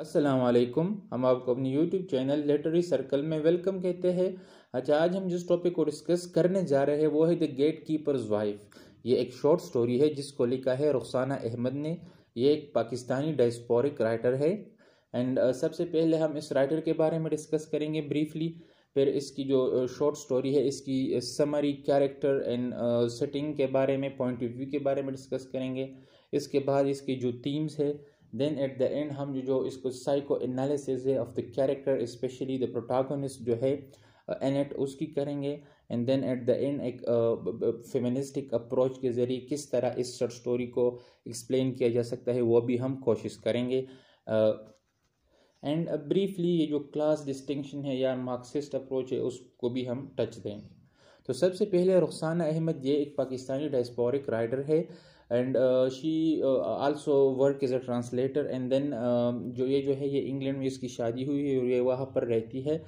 असलम हम आपको अपने यूट्यूब चैनल लिटरी सर्कल में वेलकम कहते हैं अच्छा आज हम जिस टॉपिक को डिस्कस करने जा रहे हैं वो है द गेट कीपर्स वाइफ ये एक शॉर्ट स्टोरी है जिसको लिखा है रुखसाना अहमद ने ये एक पाकिस्तानी डायस्पोरिक राइटर है एंड uh, सबसे पहले हम इस राइटर के बारे में डिस्कस करेंगे ब्रीफली फिर इसकी जो शॉर्ट स्टोरी है इसकी समरी कैरेक्टर एंड सेटिंग के बारे में पॉइंट ऑफ व्यू के बारे में डिस्कस करेंगे इसके बाद इसकी जो थीम्स है देन एट द एंड हम जो इसको साइको एनालिसिस है of the character specially the protagonist जो है एनेट uh, उसकी करेंगे and then at the end एक फेमिनिस्टिक uh, अप्रोच के ज़रिए किस तरह इस शॉर्ट स्टोरी को एक्सप्लेन किया जा सकता है वो भी हम कोशिश करेंगे एंड uh, ब्रीफली uh, ये जो क्लास डिस्टिंक्शन है या मार्क्सिस्ट अप्रोच है उसको भी हम टच देंगे तो सबसे पहले रुखसाना अहमद ये एक पाकिस्तानी डायस्पोरिक राइडर है and she also work as a translator and then जो ये जो है ये इंग्लैंड में इसकी शादी हुई है और ये वहाँ पर रहती है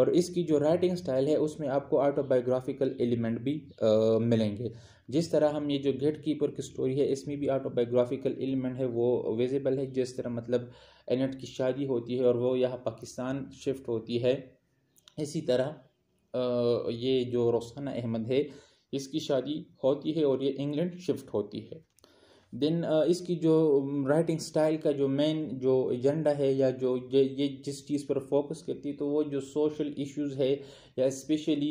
और इसकी जो राइटिंग स्टाइल है उसमें आपको ऑटोबायोग्राफिकल एलिमेंट भी आ, uh, मिलेंगे जिस तरह हम ये जो गेट कीपर की स्टोरी है इसमें भी ऑटोबायोग्राफिकल एलिमेंट है वो विजिबल है जिस तरह मतलब एनट की शादी होती है और वो यहाँ पाकिस्तान शिफ्ट होती है इसी तरह आ, uh, ये जो रोसाना अहमद है इसकी शादी होती है और ये इंग्लैंड शिफ्ट होती है देन uh, इसकी जो राइटिंग um, स्टाइल का जो मेन जो एजेंडा है या जो ये ये जिस चीज़ पर फोकस करती है तो वो जो सोशल इश्यूज है या स्पेशली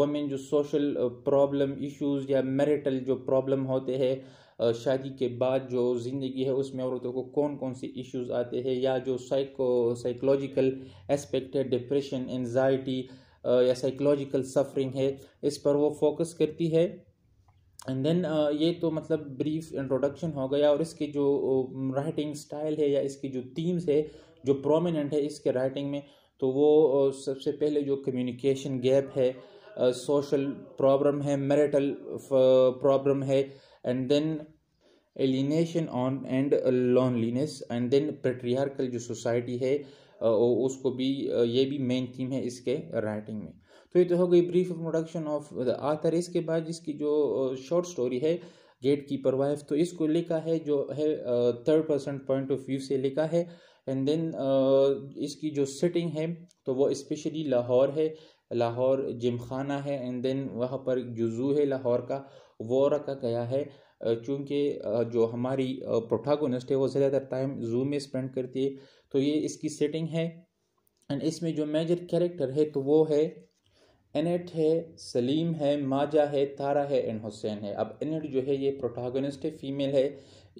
वमेन uh, जो सोशल प्रॉब्लम इश्यूज या मैरिटल जो प्रॉब्लम होते हैं uh, शादी के बाद जो ज़िंदगी है उसमें औरतों को कौन कौन से इश्यूज आते हैं या जो साइको साइकोलॉजिकल एस्पेक्ट है डिप्रेशन एनजाइटी या साइकोलॉजिकल सफरिंग है इस पर वो फोकस करती है एंड देन ये तो मतलब ब्रीफ इंट्रोडक्शन हो गया और इसकी जो राइटिंग स्टाइल है या इसकी जो थीम्स है जो प्रोमिनेंट है इसके राइटिंग में तो वो सबसे पहले जो कम्युनिकेशन गैप है सोशल प्रॉब्लम है मैरिटल प्रॉब्लम है and then alienation on and loneliness and then patriarchal जो सोसाइटी है उसको भी ये भी मेन थीम है इसके राइटिंग में तो ये तो हो गई brief introduction of the author इसके बाद जिसकी जो शॉर्ट स्टोरी है गेट कीपर वाइफ तो इसको लिखा है जो है third person point of view से लिखा है एंड देन uh, इसकी जो सेटिंग है तो वो स्पेशली लाहौर है लाहौर जिम खाना है एंड देन वहाँ पर जो जू है लाहौर का वो रखा गया है चूँकि जो हमारी प्रोटागोनिस्ट है वो ज़्यादातर टाइम जू में स्पेंड करती है तो ये इसकी सेटिंग है एंड इसमें जो मेजर कैरेक्टर है तो वो है एनेट है सलीम है माजा है तारा है एंड हुसैन है अब एनेट जो है ये प्रोटागोनिस्ट है फीमेल है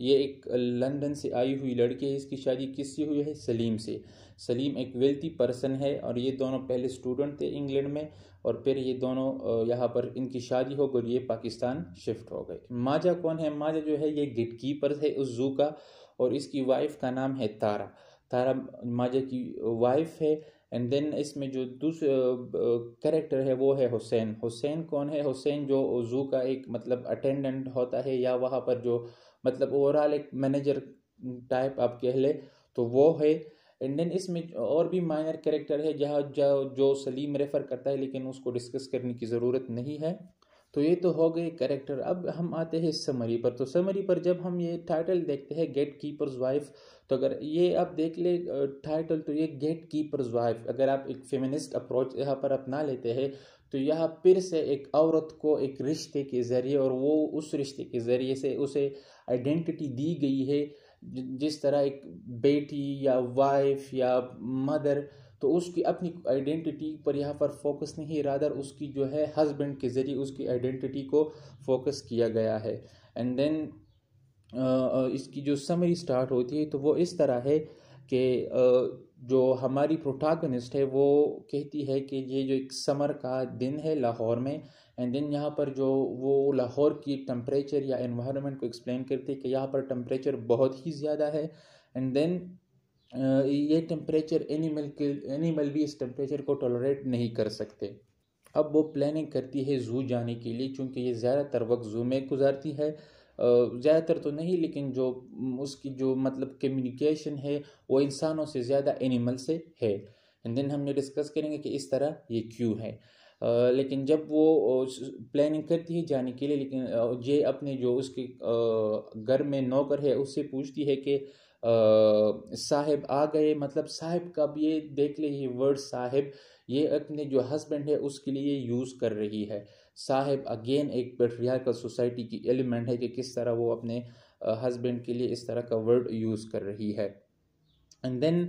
ये एक लंदन से आई हुई लड़की है इसकी शादी किससे हुई है सलीम से सलीम एक वेल्थी पर्सन है और ये दोनों पहले स्टूडेंट थे इंग्लैंड में और फिर ये दोनों यहाँ पर इनकी शादी हो गई ये पाकिस्तान शिफ्ट हो गए माजा कौन है माजा जो है ये गेट कीपर है उस जू का और इसकी वाइफ का नाम है तारा तारा माजा की वाइफ है एंड देन इसमें जो दूसरे कैरेक्टर है वो है हुसैन हुसैन कौन है हुसैन जो जू का एक मतलब अटेंडेंट होता है या वहाँ पर जो मतलब ओवरऑल एक मैनेजर टाइप आप कह ले तो वो है एंड देन इसमें और भी माइनर कैरेक्टर है जहाँ जो सलीम रेफ़र करता है लेकिन उसको डिस्कस करने की ज़रूरत नहीं है तो ये तो हो गए करेक्टर अब हम आते हैं समरी पर तो समरी पर जब हम ये टाइटल देखते हैं गेट कीपर्स वाइफ तो अगर ये आप देख ले टाइटल तो ये गेट कीपर्स वाइफ अगर आप एक फेमिनिस्ट अप्रोच यहाँ पर अपना लेते हैं तो यह फिर से एक औरत को एक रिश्ते के ज़रिए और वो उस रिश्ते के ज़रिए से उसे आइडेंटिटी दी गई है जिस तरह एक बेटी या वाइफ या मदर तो उसकी अपनी आइडेंटिटी पर यहाँ पर फोकस नहीं रादर उसकी जो है हस्बैंड के ज़रिए उसकी आइडेंटिटी को फोकस किया गया है एंड देन इसकी जो समरी स्टार्ट होती है तो वो इस तरह है कि जो हमारी प्रोटागनिस्ट है वो कहती है कि ये जो एक समर का दिन है लाहौर में एंड देन यहाँ पर जो वो लाहौर की टम्परेचर या इन्वायरमेंट को एक्सप्लेन करती है कि यहाँ पर टम्परेचर बहुत ही ज़्यादा है एंड देन ये टेम्परेचर एनिमल के एनिमल भी इस टेम्परेचर को टॉलरेट नहीं कर सकते अब वो प्लानिंग करती है जू जाने के लिए क्योंकि ये ज़्यादातर वक्त जू में गुजारती है ज़्यादातर तो नहीं लेकिन जो उसकी जो मतलब कम्युनिकेशन है वो इंसानों से ज़्यादा एनिमल से है एंड देन हमने डिस्कस करेंगे कि इस तरह ये क्यों है लेकिन जब वो प्लानिंग करती है जाने के लिए लेकिन ये अपने जो उसके घर में नौकर है उससे पूछती है कि साहिब आ गए मतलब साहिब का भी ये देख ले ये वर्ड साहिब ये अपने जो हस्बैंड है उसके लिए यूज़ कर रही है साहिब अगेन एक पेट्रियार्कल सोसाइटी की एलिमेंट है कि किस तरह वो अपने हस्बैंड के लिए इस तरह का वर्ड यूज़ कर रही है एंड देन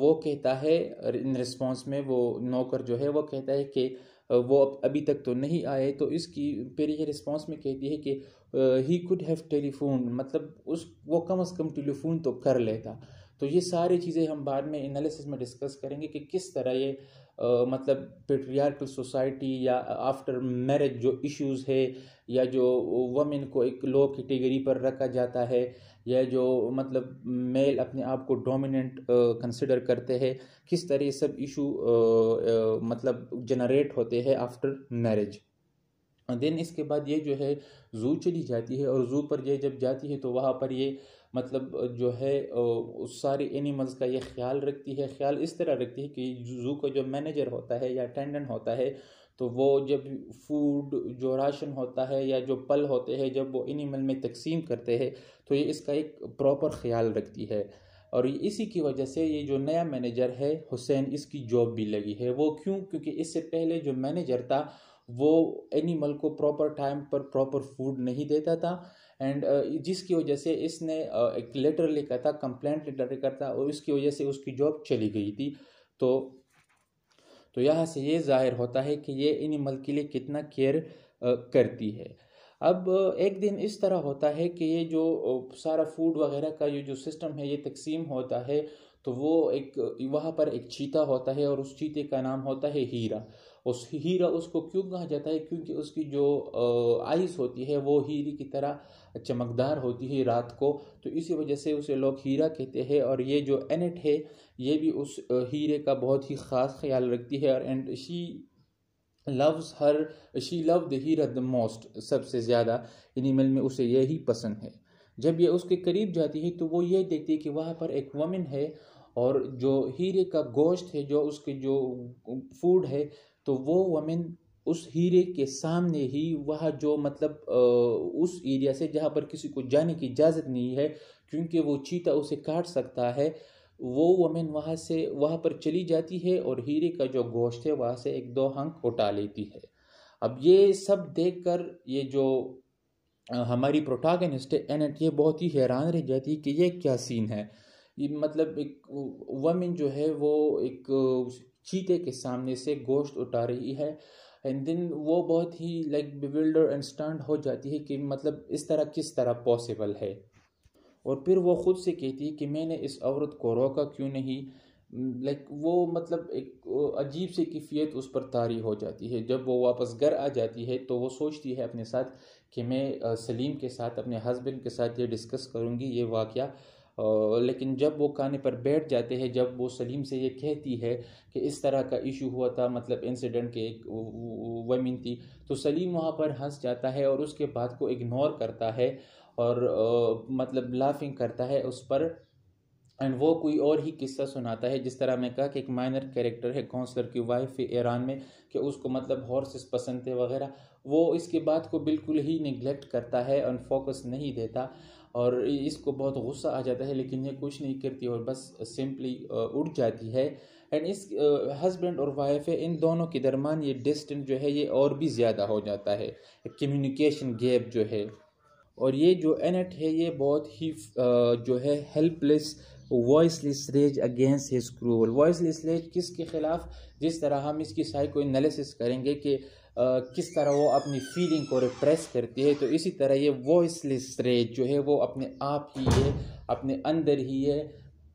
वो कहता है इन रिस्पॉन्स में वो नौकर जो है वो कहता है कि वो अब अभी तक तो नहीं आए तो इसकी फिर ये रिस्पॉन्स में कहती है कि ही कुड हैव टेलीफोन मतलब उस वो कम से कम टेलीफोन तो कर लेता तो ये सारी चीज़ें हम बाद में एनालिसिस में डिस्कस करेंगे कि किस तरह ये आ, मतलब पेट्रियार्कल सोसाइटी या आफ्टर मैरिज जो इश्यूज है या जो वमेन को एक लो कैटेगरी पर रखा जाता है या जो मतलब मेल अपने आप को डोमिनेंट कंसिडर करते हैं किस तरह ये सब इशू मतलब जनरेट होते हैं आफ्टर मैरिज देन इसके बाद ये जो है ज़ू चली जाती है और ज़ू पर ये जब जाती है तो वहाँ पर ये मतलब जो है उस सारे एनिमल्स का ये ख्याल रखती है ख्याल इस तरह रखती है कि ज़ू का जो मैनेजर होता है या अटेंडेंट होता है तो वो जब फूड जो राशन होता है या जो पल होते हैं जब वो एनिमल में तकसीम करते हैं तो ये इसका एक प्रॉपर ख्याल रखती है और इसी की वजह से ये जो नया मैनेजर है हुसैन इसकी जॉब भी लगी है वो क्यों क्योंकि इससे पहले जो मैनेजर था वो एनिमल को प्रॉपर टाइम पर प्रॉपर फूड नहीं देता था एंड uh, जिसकी वजह से इसने uh, एक लेटर लिखा था कंप्लेंट लेटर लिखा था और इसकी वजह से उसकी जॉब चली गई थी तो तो यहाँ से ये जाहिर होता है कि ये एनिमल के लिए कितना केयर uh, करती है अब एक दिन इस तरह होता है कि ये जो सारा फूड वगैरह का ये जो सिस्टम है ये तकसीम होता है तो वो एक वहाँ पर एक चीता होता है और उस चीते का नाम होता है हीरा उस हीरा उसको क्यों कहा जाता है क्योंकि उसकी जो आइस होती है वो हीरे की तरह चमकदार होती है रात को तो इसी वजह से उसे लोग हीरा कहते हैं और ये जो एनेट है ये भी उस हीरे का बहुत ही ख़ास ख्याल रखती है और and she loves her she love the Hira the most सबसे ज़्यादा एनिमल में उसे यही पसंद है जब ये उसके करीब जाती है तो वो ये देखती है कि वहाँ पर एक वमेन है और जो हीरे का गोश्त है जो उसके जो फूड है तो वो वमेन उस हीरे के सामने ही वह जो मतलब उस एरिया से जहाँ पर किसी को जाने की इजाज़त नहीं है क्योंकि वो चीता उसे काट सकता है वो वमेन वहाँ से वहाँ पर चली जाती है और हीरे का जो गोश्त है वहाँ से एक दो हंक उठा लेती है अब ये सब देखकर ये जो हमारी प्रोटागनिस्ट है एनेट ये बहुत ही हैरान रह जाती है कि ये क्या सीन है ये मतलब एक वमेन जो है वो एक चीते के सामने से गोश्त उठा रही है एंड देन वो बहुत ही लाइक बिविल्डर एंड स्टंट हो जाती है कि मतलब इस तरह किस तरह पॉसिबल है और फिर वो ख़ुद से कहती है कि मैंने इस औरत को रोका क्यों नहीं लाइक वो मतलब एक अजीब सी कैफियत उस पर तारी हो जाती है जब वो वापस घर आ जाती है तो वो सोचती है अपने साथ कि मैं सलीम के साथ अपने हस्बैंड के साथ ये डिस्कस करूँगी ये वाक़ लेकिन जब वो खाने पर बैठ जाते हैं जब वो सलीम से ये कहती है कि इस तरह का इशू हुआ था मतलब इंसिडेंट के एक वमिन थी तो सलीम वहाँ पर हंस जाता है और उसके बात को इग्नोर करता है और मतलब लाफिंग करता है उस पर एंड वो कोई और ही किस्सा सुनाता है जिस तरह मैं कहा कि एक माइनर कैरेक्टर है काउंसलर की वाइफ है ईरान में कि उसको मतलब हॉर्सेस पसंद थे वगैरह वो इसके बात को बिल्कुल ही निगलेक्ट करता है और फोकस नहीं देता और इसको बहुत गुस्सा आ जाता है लेकिन ये कुछ नहीं करती और बस सिंपली उड़ जाती है एंड इस हस्बैंड और वाइफ है इन दोनों के दरमियान ये डिस्टेंस जो है ये और भी ज़्यादा हो जाता है कम्युनिकेशन गैप जो है और ये जो एनेट है ये बहुत ही जो है helpless voiceless rage against his cruel voiceless rage किसके खिलाफ जिस तरह हम इसकी साइको एनालिसिस करेंगे कि किस तरह वो अपनी फीलिंग को रिप्रेस करती है तो इसी तरह ये वॉइसलेस रेज जो है वो अपने आप ही है अपने अंदर ही है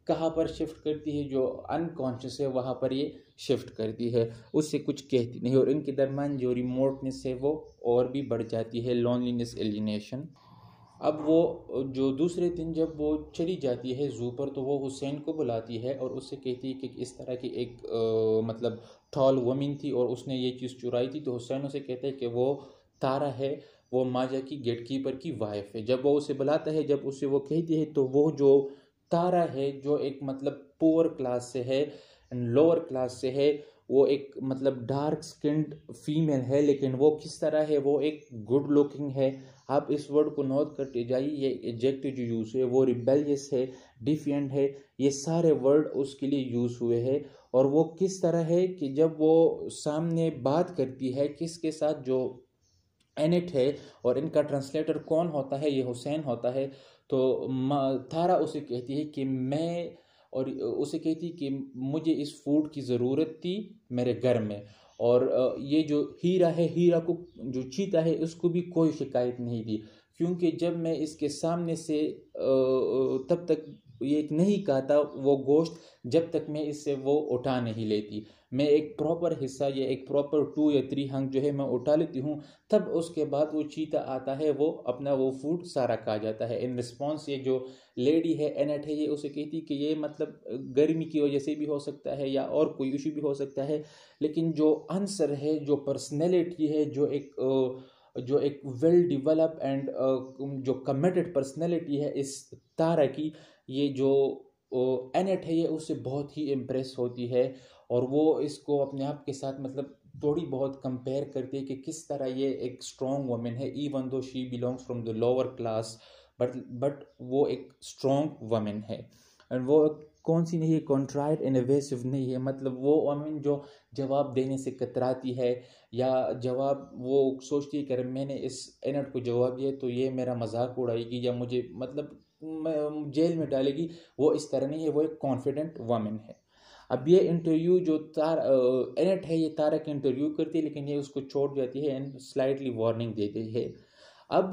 कहाँ पर शिफ्ट करती है जो अनकॉन्शियस है वहाँ पर ये शिफ्ट करती है उससे कुछ कहती नहीं और इनके दरमियान जो रिमोटनेस है वो और भी बढ़ जाती है लोनलीनेस एलिनेशन अब वो जो दूसरे दिन जब वो चली जाती है ज़ू पर तो वो हुसैन को बुलाती है और उससे कहती है कि इस तरह की एक आ, मतलब टॉल वमिन थी और उसने ये चीज़ चुराई थी तो हुसैन उसे कहता है कि वो तारा है वो माजा की गेट कीपर की वाइफ है जब वो उसे बुलाता है जब उसे वो कहती है तो वो जो तारा है जो एक मतलब पोअर क्लास से है लोअर क्लास से है वो एक मतलब डार्क स्किन्ड फीमेल है लेकिन वो किस तरह है वो एक गुड लुकिंग है आप इस वर्ड को नोट करते जाइए ये एजेक्ट जो यूज़ हुए वो रिबेलियस है डिफियंट है ये सारे वर्ड उसके लिए यूज़ हुए हैं और वो किस तरह है कि जब वो सामने बात करती है किसके साथ जो एनिट है और इनका ट्रांसलेटर कौन होता है ये हुसैन होता है तो थारा उसे कहती है कि मैं और उसे कहती कि मुझे इस फूड की ज़रूरत थी मेरे घर में और ये जो हीरा है हीरा को जो चीता है उसको भी कोई शिकायत नहीं दी क्योंकि जब मैं इसके सामने से तब तक ये नहीं कहता वो गोश्त जब तक मैं इससे वो उठा नहीं लेती मैं एक प्रॉपर हिस्सा या एक प्रॉपर टू या थ्री हंग जो है मैं उठा लेती हूँ तब उसके बाद वो चीता आता है वो अपना वो फूड सारा खा जाता है इन रिस्पॉन्स ये जो लेडी है एनेट है ये उसे कहती कि ये मतलब गर्मी की वजह से भी हो सकता है या और कोई इशू भी हो सकता है लेकिन जो आंसर है जो पर्सनैलिटी है जो एक जो एक वेल डिवेलप एंड जो कमिटेड पर्सनैलिटी है इस तारा की ये जो एनेट है ये उससे बहुत ही इम्प्रेस होती है और वो इसको अपने आप के साथ मतलब थोड़ी बहुत कंपेयर करती है कि किस तरह ये एक स्ट्रॉन्ग वमेन है even though she belongs from the lower class but but वो एक स्ट्रॉन्ग वमेन है एंड वो कौन सी नहीं है कॉन्ट्राइड इनोवेसिव नहीं है मतलब वो वमेन जो जवाब देने से कतराती है या जवाब वो सोचती है कि अरे मैंने इस एनट को जवाब दिया तो ये मेरा मजाक उड़ाएगी या मुझे मतलब जेल में डालेगी वो इस तरह नहीं है वो एक कॉन्फिडेंट वमेन है अब ये इंटरव्यू जो तार एनेट है ये तारक इंटरव्यू करती है लेकिन ये उसको छोड़ जाती है एंड स्लाइटली वार्निंग देती है अब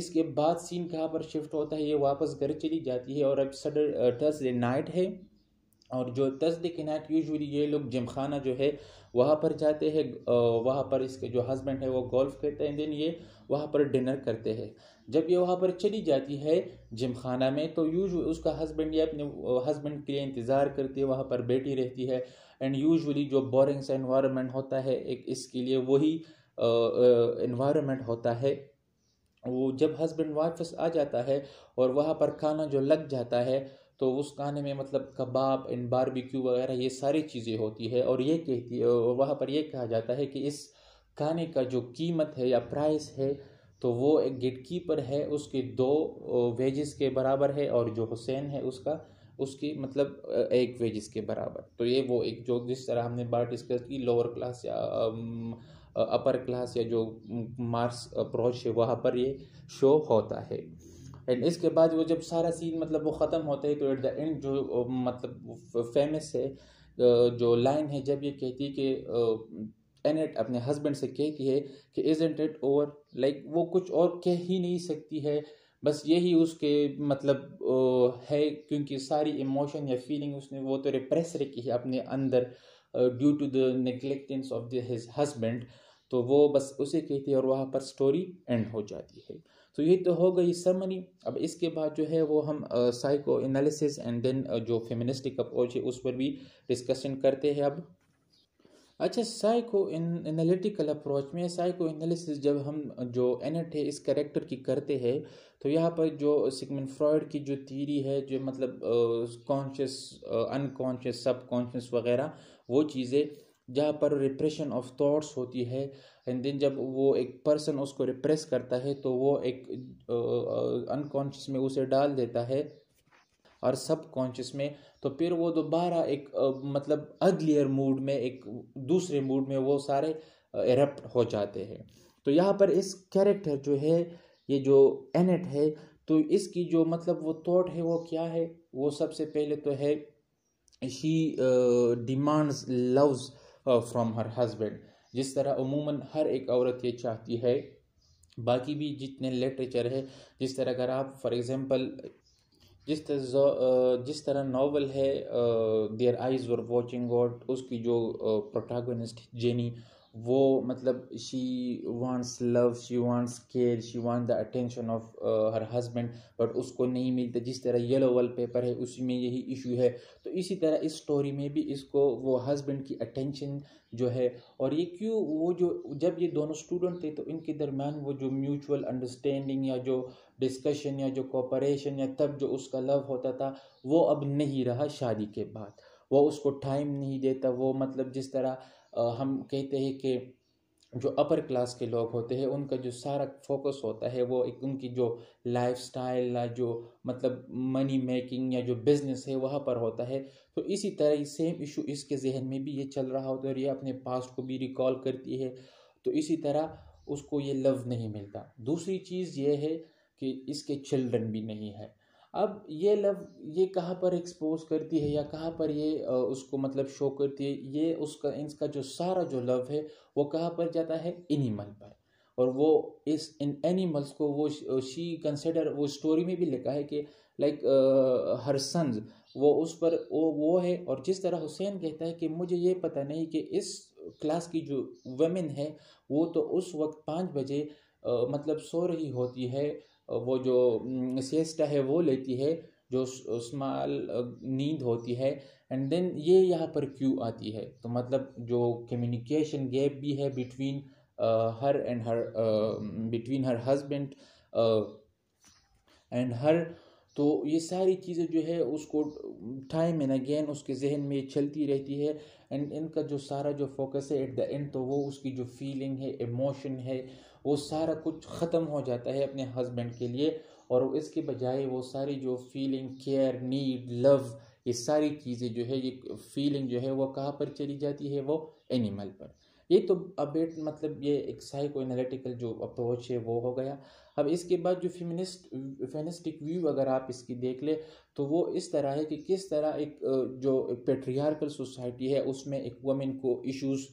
इसके बाद सीन कहाँ पर शिफ्ट होता है ये वापस घर चली जाती है और अब सडर थर्सडे नाइट है और जो थर्सडे के नाइट यूजली ये लोग जिमखाना जो है वहाँ पर जाते हैं वहाँ पर इसके जो हस्बैंड है वो गोल्फ खेलते हैं देन ये वहाँ पर डिनर करते हैं जब ये वहाँ पर चली जाती है जिम खाना में तो यूज उसका हस्बैंड या अपने हस्बैंड के लिए इंतज़ार करती है वहाँ पर बैठी रहती है एंड यूजुअली जो बोरिंग सा इन्वायरमेंट होता है एक इसके लिए वही इन्वायरमेंट होता है वो जब हस्बैंड वापस आ जाता है और वहाँ पर खाना जो लग जाता है तो उस खाने में मतलब कबाब एंड बारबिक्यू वगैरह ये सारी चीज़ें होती है और ये कहती है वहाँ पर यह कहा जाता है कि इस खाने का जो कीमत है या प्राइस है तो वो एक गेट कीपर है उसके दो वेजेस के बराबर है और जो हुसैन है उसका उसकी मतलब एक वेजेस के बराबर तो ये वो एक जो जिस तरह हमने बात डिस्कस की लोअर क्लास या अपर क्लास या जो मार्स अप्रोच है वहाँ पर ये शो होता है एंड इसके बाद वो जब सारा सीन मतलब वो ख़त्म होता है तो एट द एंड जो मतलब फेमस है जो लाइन है जब ये कहती है कि एनेट अपने हस्बैंड से कहती है कि इज इट ओवर लाइक वो कुछ और कह ही नहीं सकती है बस यही उसके मतलब है क्योंकि सारी इमोशन या फीलिंग उसने वो तो रिप्रेस रखी है अपने अंदर due to the neglectance of the his husband तो वो बस उसे कहती है और वहाँ पर स्टोरी एंड हो जाती है तो ये तो हो गई समरी अब इसके बाद जो है वो हम साइको एनालिसिस एंड देन जो फेमिनिस्टिक अप्रोच है उस पर भी डिस्कशन करते हैं अब अच्छा साइको एनालिटिकल अप्रोच में साइको एनालिसिस जब हम जो एनेट है इस करेक्टर की करते हैं तो यहाँ पर जो सिगमन फ्रॉयड की जो थीरी है जो मतलब कॉन्शियस अनकॉन्शियस सब कॉन्शियस वगैरह वो चीज़ें जहाँ पर रिप्रेशन ऑफ थॉट्स होती है एंड देन जब वो एक पर्सन उसको रिप्रेस करता है तो वो एक अनकॉन्शियस में उसे डाल देता है और सब कॉन्शियस में तो फिर वो दोबारा एक आ, मतलब अगलियर मूड में एक दूसरे मूड में वो सारे एरप्ट हो जाते हैं तो यहाँ पर इस कैरेक्टर जो है ये जो एनेट है तो इसकी जो मतलब वो थॉट है वो क्या है वो सबसे पहले तो है ही demands loves from her husband जिस तरह अमूमन हर एक औरत ये चाहती है बाकी भी जितने लिटरेचर है जिस तरह अगर आप फॉर एग्ज़ाम्पल जिस तरह जिस तरह नावल है their eyes were watching God उसकी जो प्रोटागोनिस्ट जेनी वो मतलब she wants love she wants care she want the attention of her husband but उसको नहीं मिलता जिस तरह येलो वॉल पेपर है उसमें यही इशू है तो इसी तरह इस स्टोरी में भी इसको वो हस्बैंड की अटेंशन जो है और ये क्यों वो जो जब ये दोनों स्टूडेंट थे तो इनके दरम्यान वो जो म्यूचुअल अंडरस्टैंडिंग या जो डिस्कशन या जो कॉपरेशन या तब जो उसका लव होता था वो अब नहीं रहा शादी के बाद वो उसको टाइम नहीं देता वो मतलब जिस तरह हम कहते हैं कि जो अपर क्लास के लोग होते हैं उनका जो सारा फोकस होता है वो एक उनकी जो लाइफ स्टाइल या जो मतलब मनी मेकिंग या जो बिजनेस है वहाँ पर होता है तो इसी तरह सेम इशू इसके जहन में भी ये चल रहा होता है और ये अपने पास्ट को भी रिकॉल करती है तो इसी तरह उसको ये लव नहीं मिलता दूसरी चीज़ ये है कि इसके चिल्ड्रन भी नहीं है अब ये लव ये कहाँ पर एक्सपोज करती है या कहाँ पर ये उसको मतलब शो करती है ये उसका इसका जो सारा जो लव है वो कहाँ पर जाता है एनिमल पर और वो इस इन एनिमल्स को वो शी कंसिडर वो स्टोरी में भी लिखा है कि लाइक हर सन्स वो उस पर वो वो है और जिस तरह हुसैन कहता है कि मुझे ये पता नहीं कि इस क्लास की जो वेमेन है वो तो उस वक्त पाँच बजे मतलब सो रही होती है वो जो सेस्टा है वो लेती है जो स्मॉल नींद होती है एंड देन ये यहाँ पर क्यों आती है तो मतलब जो कम्युनिकेशन गैप भी है between her and her between her husband and her तो ये सारी चीज़ें जो है उसको टाइम एंड अगेन उसके जहन में चलती रहती है एंड इनका जो सारा जो फोकस है एट द एंड तो वो उसकी जो फीलिंग है इमोशन है uh, वो सारा कुछ ख़त्म हो जाता है अपने हस्बैंड के लिए और इसके बजाय वो सारी जो फीलिंग केयर नीड लव ये सारी चीज़ें जो है ये फीलिंग जो है वो कहाँ पर चली जाती है वो एनिमल पर ये तो अब मतलब ये एक साइको एनालिटिकल जो अप्रोच है वो हो गया अब इसके बाद जो फेमिनिस्ट फेमिनिस्टिक व्यू अगर आप इसकी देख ले तो वो इस तरह है कि किस तरह एक जो पेट्रियार्कल सोसाइटी है उसमें एक वमेन को इश्यूज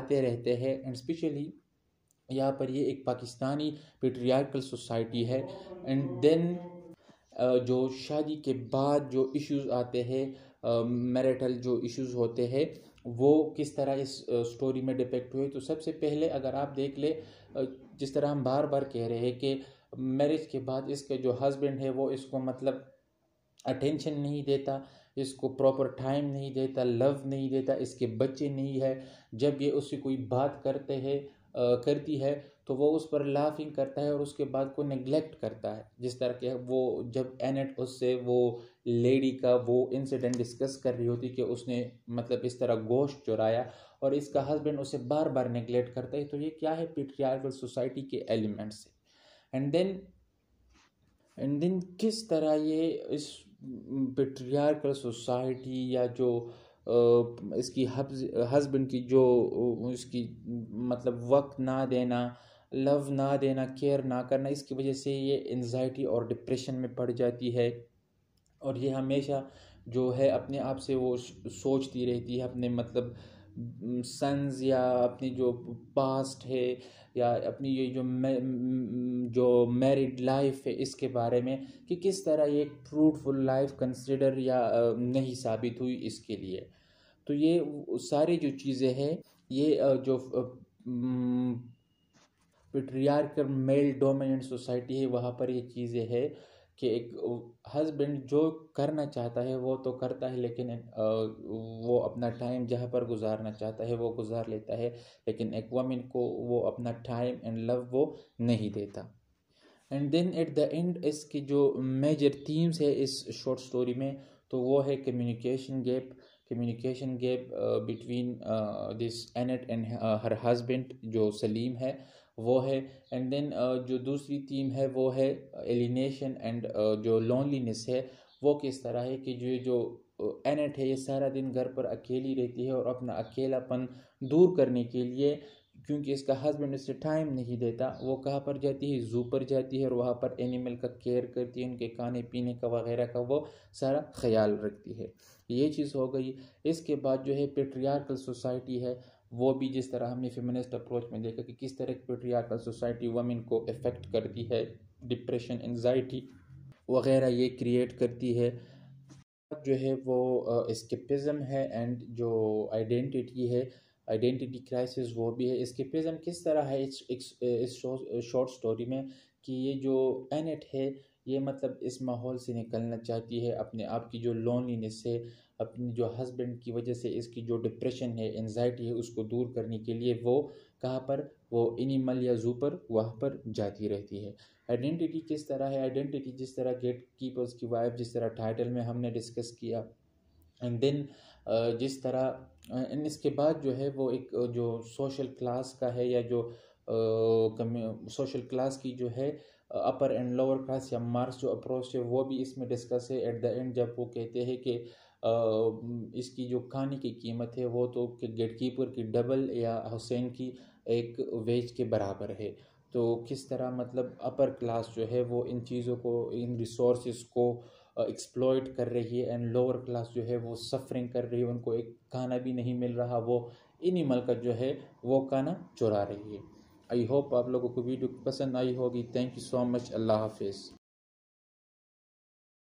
आते रहते हैं एंड स्पेशली यहाँ पर ये एक पाकिस्तानी पेट्रियार्कल सोसाइटी है एंड देन जो शादी के बाद जो इश्यूज आते हैं मैरिटल जो इश्यूज होते हैं वो किस तरह इस स्टोरी में डिपेक्ट हुए तो सबसे पहले अगर आप देख ले जिस तरह हम बार बार कह रहे हैं कि मैरिज के बाद इसके जो हस्बैंड है वो इसको मतलब अटेंशन नहीं देता इसको प्रॉपर टाइम नहीं देता लव नहीं देता इसके बच्चे नहीं है जब ये उससे कोई बात करते हैं करती है तो वो उस पर लाफिंग करता है और उसके बाद को नेग्लेक्ट करता है जिस तरह के वो जब एनेट उससे वो लेडी का वो इंसिडेंट डिस्कस कर रही होती कि उसने मतलब इस तरह गोश्त चुराया और इसका हस्बैंड उसे बार बार नेग्लेक्ट करता है तो ये क्या है पेट्रियार्कल सोसाइटी के elements and then and then किस तरह ये इस पेट्रियार्कल सोसाइटी या जो इसकी हस्बैंड की जो इसकी मतलब वक्त ना देना लव ना देना केयर ना करना इसकी वजह से ये एनजाइटी और डिप्रेशन में पड़ जाती है और ये हमेशा जो है अपने आप से वो सोचती रहती है अपने मतलब सन्स या अपनी जो पास्ट है या अपनी ये जो जो मैरिड लाइफ है इसके बारे में कि किस तरह ये एक फ्रूटफुल लाइफ कंसिडर या नहीं साबित हुई इसके लिए तो ये सारी जो चीज़ें हैं ये जो पिट्रियार्कल मेल डोमिनेंट सोसाइटी है वहाँ पर ये चीज़ें है कि एक हस्बैंड जो करना चाहता है वो तो करता है लेकिन वो अपना टाइम जहाँ पर गुजारना चाहता है वो गुजार लेता है लेकिन एक वमिन को वो अपना टाइम एंड लव वो नहीं देता and then at the end इसकी जो मेजर थीम्स है इस शॉर्ट स्टोरी में तो वो है communication gap communication gap between this Annette and her husband जो सलीम है वो है एंड देन uh, जो दूसरी थीम है वो है एलिनेशन uh, एंड uh, जो लोनलीनेस है वो किस तरह है कि जो जो एनेट है ये सारा दिन घर पर अकेली रहती है और अपना अकेलापन दूर करने के लिए क्योंकि इसका हस्बैंड इसे टाइम नहीं देता वो कहाँ पर जाती है जू पर जाती है और वहाँ पर एनिमल का केयर करती है उनके खाने पीने का वगैरह का वो सारा ख्याल रखती है ये चीज़ हो गई इसके बाद जो है पेट्रियार्कल सोसाइटी है वो भी जिस तरह हमने फेमिनिस्ट अप्रोच में देखा कि किस तरह की पेट्रियार्कल सोसाइटी वमेन को इफ़ेक्ट करती है डिप्रेशन एनजाइटी वगैरह ये क्रिएट करती है जो है वो uh, है एंड जो आइडेंटिटी है आइडेंटिटी क्राइसिस वो भी है इस्केपिज़म किस तरह है इस इस शॉर्ट स्टोरी में कि ये जो एनेट है ये मतलब इस माहौल से निकलना चाहती है अपने आप की जो लोनलीनेस है अपनी जो हस्बैंड की वजह से इसकी जो डिप्रेशन है एनजाइटी है उसको दूर करने के लिए वो कहाँ पर वो एनिमल या जू पर वहाँ पर जाती रहती है आइडेंटिटी किस तरह है आइडेंटिटी जिस तरह गेट कीपर्स की वाइफ जिस तरह टाइटल में हमने डिस्कस किया एंड देन जिस तरह एंड इसके बाद जो है वो एक जो सोशल क्लास का है या जो सोशल क्लास की जो है अपर एंड लोअर क्लास या मार्क्स जो अप्रोच है वो भी इसमें डिस्कस है एट द एंड जब वो कहते हैं कि इसकी जो कहानी की कीमत है वो तो गेट कीपर की डबल या हुसैन की एक वेज के बराबर है तो किस तरह मतलब अपर क्लास जो है वो इन चीज़ों को इन रिसोर्स को एक्सप्लोइट कर रही है एंड लोअर क्लास जो है वो सफरिंग कर रही है उनको एक खाना भी नहीं मिल रहा वो इन्हीं का जो है वो खाना चुरा रही है आई होप आप लोगों को वीडियो पसंद आई होगी थैंक यू सो मच अल्लाह हाफिज़